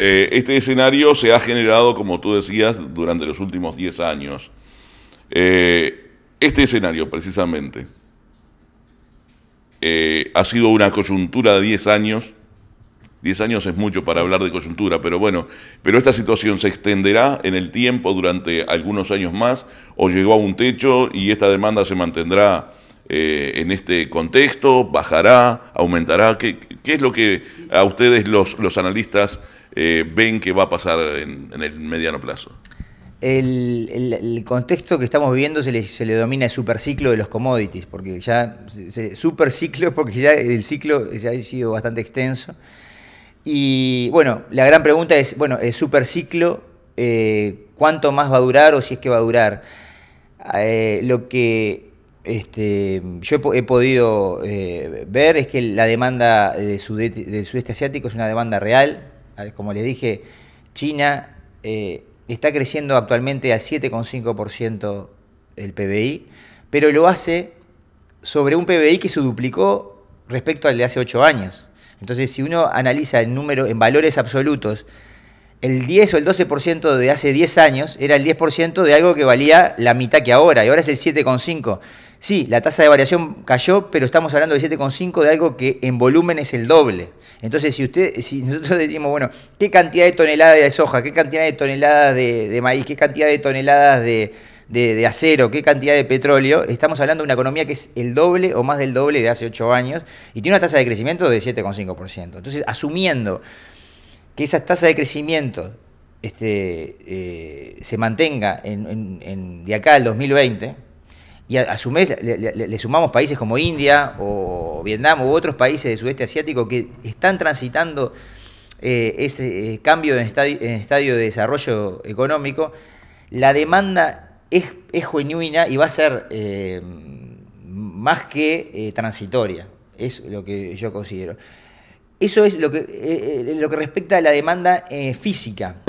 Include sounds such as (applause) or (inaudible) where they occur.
Eh, este escenario se ha generado, como tú decías, durante los últimos 10 años. Eh, este escenario, precisamente, eh, ha sido una coyuntura de 10 años. 10 años es mucho para hablar de coyuntura, pero bueno, pero esta situación se extenderá en el tiempo durante algunos años más o llegó a un techo y esta demanda se mantendrá en este contexto, bajará, aumentará. ¿Qué, es lo que a ustedes los analistas eh, ven que va a pasar en, el mediano plazo? El, contexto que estamos viviendo se le, domina el superciclo de los commodities, porque ya, superciclo porque ya el ciclo ya ha sido bastante extenso. Y bueno, la gran pregunta es, bueno, el superciclo, eh, ¿cuánto más va a durar o si es que va a durar? Eh, lo que este, yo he, podido eh, ver es que la demanda del sudeste asiático es una demanda real, Ah, como les dije, China eh, está creciendo actualmente a 7,5% el PBI, pero lo hace sobre un PBI que se duplicó respecto al de hace 8 años. Entonces, si uno analiza el número en valores absolutos el 10 o el 12% de hace 10 años era el 10% de algo que valía la mitad que ahora, y ahora es el 7,5. Sí, la tasa de variación cayó, pero estamos hablando del 7,5 de algo que en volumen es el doble. Entonces, si usted, si nosotros (laughs) decimos, bueno, ¿qué cantidad de toneladas de soja, qué cantidad de toneladas de, maíz, qué cantidad de toneladas de, de, acero, qué cantidad de petróleo, estamos hablando de una economía que es el doble o más del doble de hace 8 años y tiene una tasa de crecimiento de 7,5%. Entonces, asumiendo que esa tasa de crecimiento este, eh, se mantenga de acá al 2020, y a, su le, sumamos países como India o Vietnam u otros países del sudeste asiático que están transitando eh, ese eh, cambio en estadio, de desarrollo económico, la demanda es, es genuina y va a ser más que transitoria, es lo que yo considero. Eso es lo que, eh, eh, lo que respecta a la demanda eh, física.